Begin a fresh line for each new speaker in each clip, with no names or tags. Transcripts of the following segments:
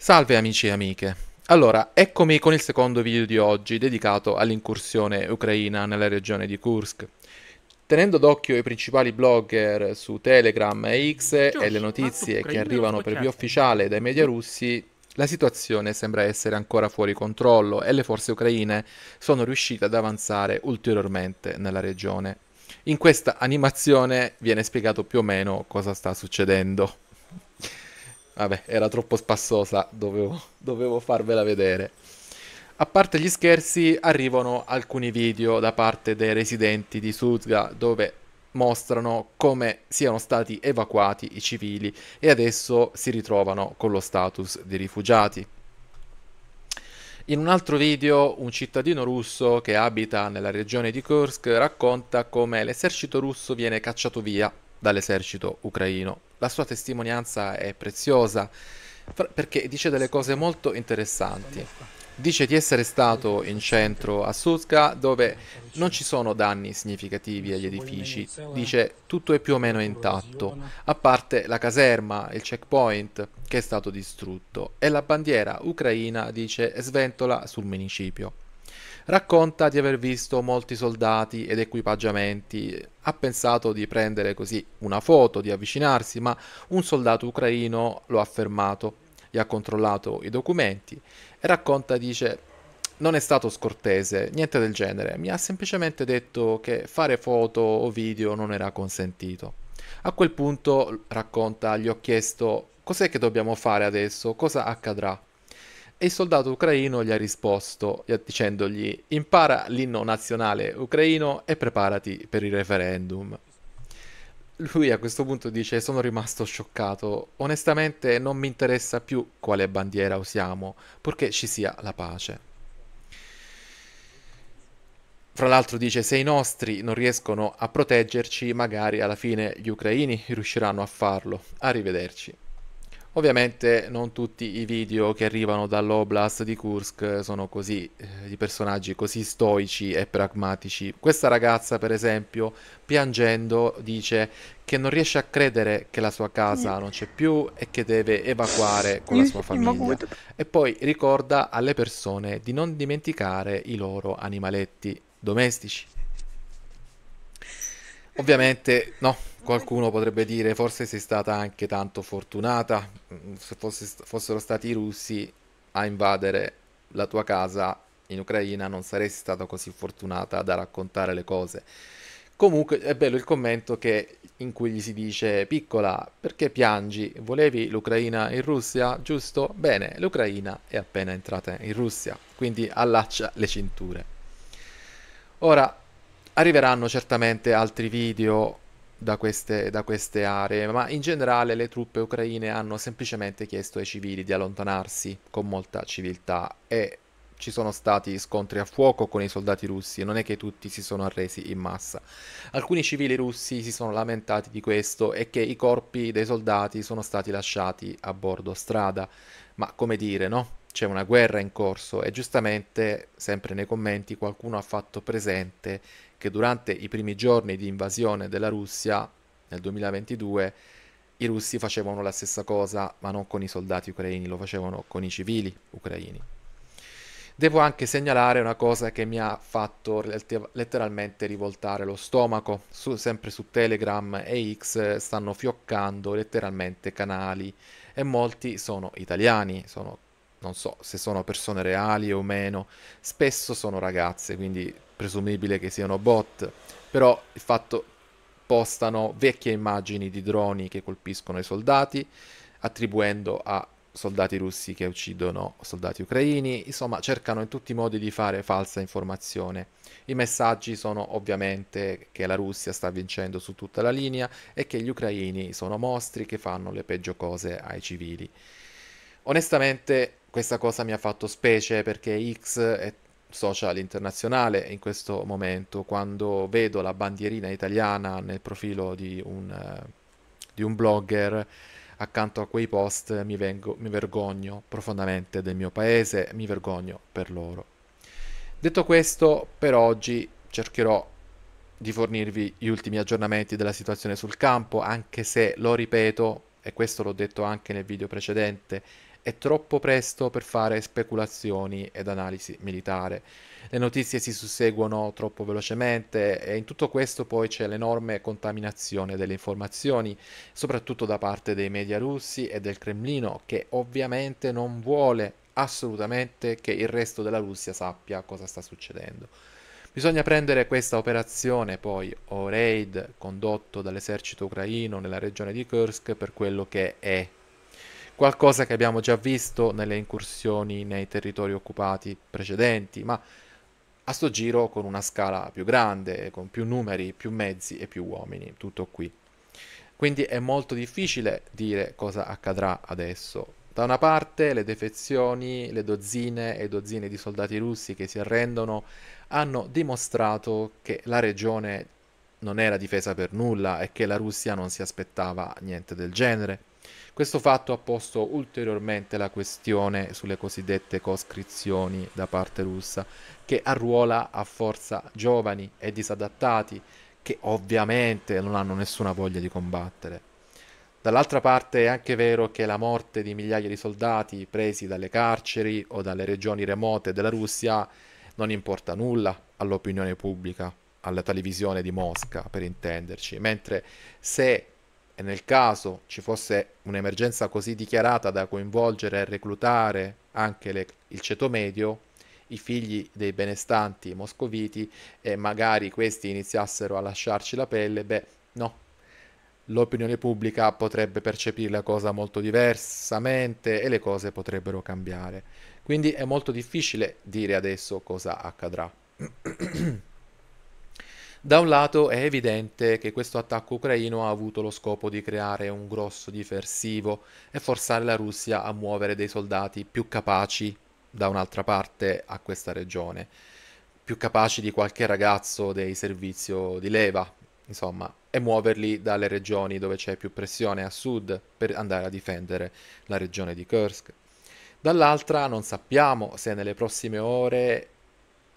Salve amici e amiche. Allora, eccomi con il secondo video di oggi dedicato all'incursione ucraina nella regione di Kursk. Tenendo d'occhio i principali blogger su Telegram e X e le notizie che arrivano per via ufficiale dai media russi, la situazione sembra essere ancora fuori controllo e le forze ucraine sono riuscite ad avanzare ulteriormente nella regione. In questa animazione viene spiegato più o meno cosa sta succedendo. Vabbè, era troppo spassosa, dovevo, dovevo farvela vedere. A parte gli scherzi, arrivano alcuni video da parte dei residenti di Suzga dove mostrano come siano stati evacuati i civili e adesso si ritrovano con lo status di rifugiati. In un altro video un cittadino russo che abita nella regione di Kursk racconta come l'esercito russo viene cacciato via dall'esercito ucraino. La sua testimonianza è preziosa perché dice delle cose molto interessanti. Dice di essere stato in centro a Suzga dove non ci sono danni significativi agli edifici, dice tutto è più o meno intatto, a parte la caserma, il checkpoint che è stato distrutto e la bandiera ucraina dice sventola sul municipio. Racconta di aver visto molti soldati ed equipaggiamenti. Ha pensato di prendere così una foto, di avvicinarsi, ma un soldato ucraino lo ha fermato, gli ha controllato i documenti e racconta dice non è stato scortese, niente del genere, mi ha semplicemente detto che fare foto o video non era consentito. A quel punto, racconta, gli ho chiesto cos'è che dobbiamo fare adesso, cosa accadrà. E il soldato ucraino gli ha risposto dicendogli impara l'inno nazionale ucraino e preparati per il referendum. Lui a questo punto dice sono rimasto scioccato, onestamente non mi interessa più quale bandiera usiamo, purché ci sia la pace. Fra l'altro dice se i nostri non riescono a proteggerci, magari alla fine gli ucraini riusciranno a farlo. Arrivederci. Ovviamente non tutti i video che arrivano dall'Oblast di Kursk sono così, eh, di personaggi così stoici e pragmatici. Questa ragazza, per esempio, piangendo dice che non riesce a credere che la sua casa non c'è più e che deve evacuare con la sua famiglia. E poi ricorda alle persone di non dimenticare i loro animaletti domestici. Ovviamente, no, Qualcuno potrebbe dire forse sei stata anche tanto fortunata, mm, se fosse, fossero stati i russi a invadere la tua casa in Ucraina non saresti stata così fortunata da raccontare le cose. Comunque è bello il commento che, in cui gli si dice piccola, perché piangi? Volevi l'Ucraina in Russia, giusto? Bene, l'Ucraina è appena entrata in Russia, quindi allaccia le cinture. Ora, arriveranno certamente altri video da queste, da queste aree, ma in generale le truppe ucraine hanno semplicemente chiesto ai civili di allontanarsi con molta civiltà e ci sono stati scontri a fuoco con i soldati russi, non è che tutti si sono arresi in massa. Alcuni civili russi si sono lamentati di questo e che i corpi dei soldati sono stati lasciati a bordo strada, ma come dire, no? C'è una guerra in corso e giustamente, sempre nei commenti, qualcuno ha fatto presente che durante i primi giorni di invasione della Russia nel 2022 i russi facevano la stessa cosa, ma non con i soldati ucraini, lo facevano con i civili ucraini. Devo anche segnalare una cosa che mi ha fatto letteralmente rivoltare lo stomaco. Su, sempre su Telegram e X stanno fioccando letteralmente canali e molti sono italiani, sono non so se sono persone reali o meno, spesso sono ragazze, quindi presumibile che siano bot, però il fatto postano vecchie immagini di droni che colpiscono i soldati, attribuendo a soldati russi che uccidono soldati ucraini, insomma cercano in tutti i modi di fare falsa informazione. I messaggi sono ovviamente che la Russia sta vincendo su tutta la linea e che gli ucraini sono mostri che fanno le peggio cose ai civili. Onestamente questa cosa mi ha fatto specie perché X è social internazionale in questo momento quando vedo la bandierina italiana nel profilo di un, uh, di un blogger accanto a quei post mi, vengo, mi vergogno profondamente del mio paese mi vergogno per loro detto questo per oggi cercherò di fornirvi gli ultimi aggiornamenti della situazione sul campo anche se lo ripeto e questo l'ho detto anche nel video precedente è troppo presto per fare speculazioni ed analisi militare. Le notizie si susseguono troppo velocemente e in tutto questo poi c'è l'enorme contaminazione delle informazioni, soprattutto da parte dei media russi e del Cremlino, che ovviamente non vuole assolutamente che il resto della Russia sappia cosa sta succedendo. Bisogna prendere questa operazione poi o raid condotto dall'esercito ucraino nella regione di Kursk per quello che è, qualcosa che abbiamo già visto nelle incursioni nei territori occupati precedenti, ma a sto giro con una scala più grande, con più numeri, più mezzi e più uomini, tutto qui. Quindi è molto difficile dire cosa accadrà adesso. Da una parte le defezioni, le dozzine e dozzine di soldati russi che si arrendono hanno dimostrato che la regione non era difesa per nulla e che la Russia non si aspettava niente del genere. Questo fatto ha posto ulteriormente la questione sulle cosiddette coscrizioni da parte russa, che arruola a forza giovani e disadattati, che ovviamente non hanno nessuna voglia di combattere. Dall'altra parte è anche vero che la morte di migliaia di soldati presi dalle carceri o dalle regioni remote della Russia non importa nulla all'opinione pubblica, alla televisione di Mosca, per intenderci, mentre se e nel caso ci fosse un'emergenza così dichiarata da coinvolgere e reclutare anche le, il ceto medio, i figli dei benestanti moscoviti e magari questi iniziassero a lasciarci la pelle, beh, no. L'opinione pubblica potrebbe percepire la cosa molto diversamente e le cose potrebbero cambiare. Quindi è molto difficile dire adesso cosa accadrà. Da un lato è evidente che questo attacco ucraino ha avuto lo scopo di creare un grosso difersivo e forzare la Russia a muovere dei soldati più capaci da un'altra parte a questa regione, più capaci di qualche ragazzo dei servizio di leva, insomma, e muoverli dalle regioni dove c'è più pressione a sud per andare a difendere la regione di Kursk. Dall'altra non sappiamo se nelle prossime ore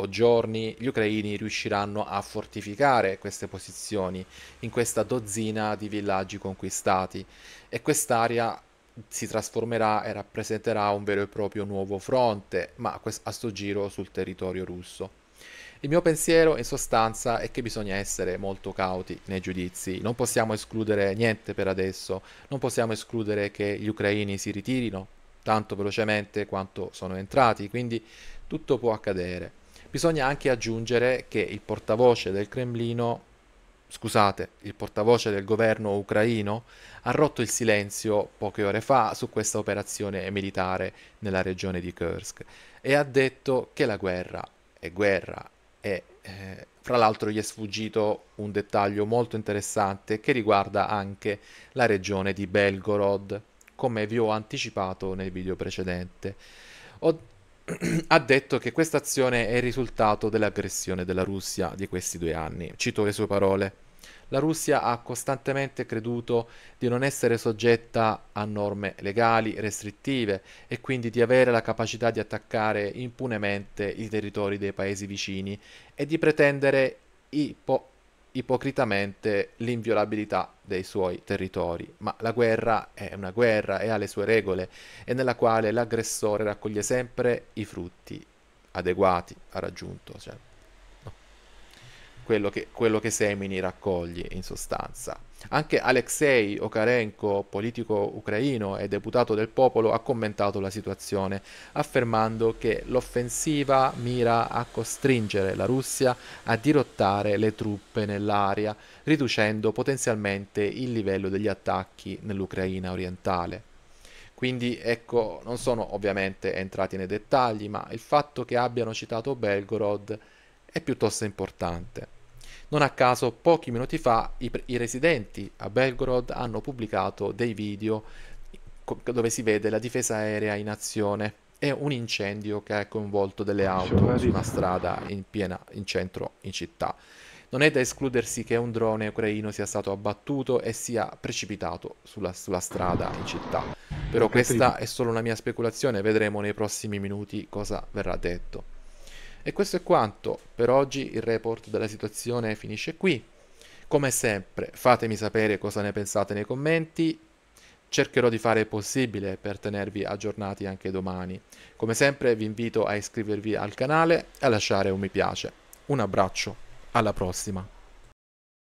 o giorni gli ucraini riusciranno a fortificare queste posizioni in questa dozzina di villaggi conquistati e quest'area si trasformerà e rappresenterà un vero e proprio nuovo fronte, ma a sto giro sul territorio russo. Il mio pensiero in sostanza è che bisogna essere molto cauti nei giudizi, non possiamo escludere niente per adesso, non possiamo escludere che gli ucraini si ritirino tanto velocemente quanto sono entrati, quindi tutto può accadere. Bisogna anche aggiungere che il portavoce del Cremlino, scusate, il portavoce del governo ucraino ha rotto il silenzio poche ore fa su questa operazione militare nella regione di Kursk e ha detto che la guerra è guerra e eh, fra l'altro gli è sfuggito un dettaglio molto interessante che riguarda anche la regione di Belgorod, come vi ho anticipato nel video precedente. Ho ha detto che questa azione è il risultato dell'aggressione della Russia di questi due anni. Cito le sue parole. La Russia ha costantemente creduto di non essere soggetta a norme legali restrittive e quindi di avere la capacità di attaccare impunemente i territori dei paesi vicini e di pretendere i po- ipocritamente l'inviolabilità dei suoi territori, ma la guerra è una guerra e ha le sue regole e nella quale l'aggressore raccoglie sempre i frutti adeguati ha raggiunto. Cioè quello che, quello che semini raccogli in sostanza. Anche Alexei Okarenko, politico ucraino e deputato del popolo, ha commentato la situazione, affermando che l'offensiva mira a costringere la Russia a dirottare le truppe nell'area, riducendo potenzialmente il livello degli attacchi nell'Ucraina orientale. Quindi ecco, non sono ovviamente entrati nei dettagli, ma il fatto che abbiano citato Belgorod è piuttosto importante. Non a caso, pochi minuti fa i, i residenti a Belgorod hanno pubblicato dei video dove si vede la difesa aerea in azione e un incendio che ha coinvolto delle cioè, auto su una strada in, piena, in centro in città. Non è da escludersi che un drone ucraino sia stato abbattuto e sia precipitato sulla, sulla strada in città. Però questa è solo una mia speculazione, vedremo nei prossimi minuti cosa verrà detto. E questo è quanto. Per oggi il report della situazione finisce qui. Come sempre, fatemi sapere cosa ne pensate nei commenti. Cercherò di fare il possibile per tenervi aggiornati anche domani. Come sempre vi invito a iscrivervi al canale e a lasciare un mi piace. Un abbraccio, alla prossima!